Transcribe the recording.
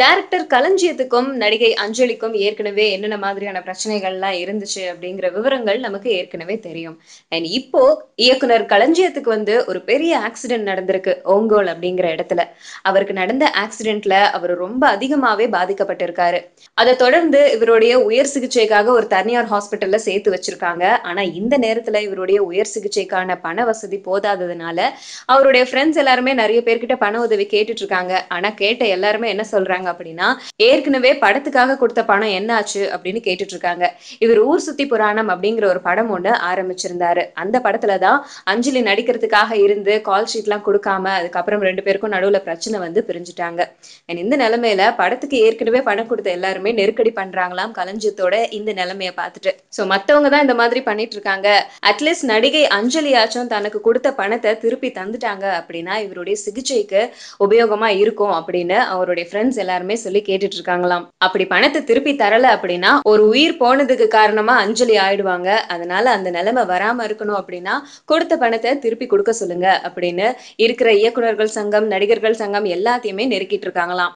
director களஞ்சியத்துக்கும் நடிகை அஞ்சலிக்கும் ஏற்கனவே என்னென்ன மாதிரியான பிரச்சனைகள்லாம் இருந்துச்சு அப்படிங்கிற விவரங்கள் நமக்கு ஏற்கனவே தெரியும் அண்ட் இப்போ இயக்குனர் களஞ்சியத்துக்கு வந்து ஒரு பெரிய ஆக்சிடென்ட் நடந்திருக்கு ஓங்கோல் அப்படிங்கிற இடத்துல அவருக்கு நடந்த ஆக்சிடென்ட்ல அவர் ரொம்ப அதிகமாவே பாதிக்கப்பட்டிருக்காரு அதை தொடர்ந்து இவருடைய உயர் சிகிச்சைக்காக ஒரு தனியார் ஹாஸ்பிட்டல்ல சேர்த்து வச்சிருக்காங்க ஆனா இந்த நேரத்துல இவருடைய உயர் சிகிச்சைக்கான பண வசதி போதாததுனால அவருடைய ஃப்ரெண்ட்ஸ் எல்லாருமே நிறைய பேர்கிட்ட பண உதவி கேட்டுட்டு இருக்காங்க ஆனா கேட்ட எல்லாருமே என்ன சொல்றாங்க கேக்குறாங்க அப்படின்னா ஏற்கனவே படத்துக்காக கொடுத்த பணம் என்ன ஆச்சு அப்படின்னு கேட்டுட்டு இருக்காங்க இவர் ஊர் சுத்தி புராணம் அப்படிங்கிற ஒரு படம் ஒண்ணு ஆரம்பிச்சிருந்தாரு அந்த படத்துல தான் அஞ்சலி நடிக்கிறதுக்காக இருந்து கால் ஷீட் எல்லாம் கொடுக்காம அதுக்கப்புறம் ரெண்டு பேருக்கும் நடுவுல பிரச்சனை வந்து பிரிஞ்சுட்டாங்க இந்த நிலைமையில படத்துக்கு ஏற்கனவே பணம் கொடுத்த எல்லாருமே நெருக்கடி பண்றாங்களாம் கலஞ்சியத்தோட இந்த நிலைமைய பார்த்துட்டு சோ மத்தவங்க தான் இந்த மாதிரி பண்ணிட்டு இருக்காங்க அட்லீஸ்ட் நடிகை அஞ்சலியாச்சும் தனக்கு கொடுத்த பணத்தை திருப்பி தந்துட்டாங்க அப்படின்னா இவருடைய சிகிச்சைக்கு உபயோகமா இருக்கும் அப்படின்னு அவருடைய ஃப்ரெண்ட்ஸ் எல்லாம் எல்லாருமே சொல்லி கேட்டுட்டு இருக்காங்களாம் அப்படி பணத்தை திருப்பி தரல அப்படின்னா ஒரு உயிர் போனதுக்கு காரணமா அஞ்சலி ஆயிடுவாங்க அதனால அந்த நிலைமை வராம இருக்கணும் அப்படின்னா கொடுத்த பணத்தை திருப்பி கொடுக்க சொல்லுங்க அப்படின்னு இருக்கிற இயக்குநர்கள் சங்கம் நடிகர்கள் சங்கம் எல்லாத்தையுமே நெருக்கிட்டு இருக்காங்களாம்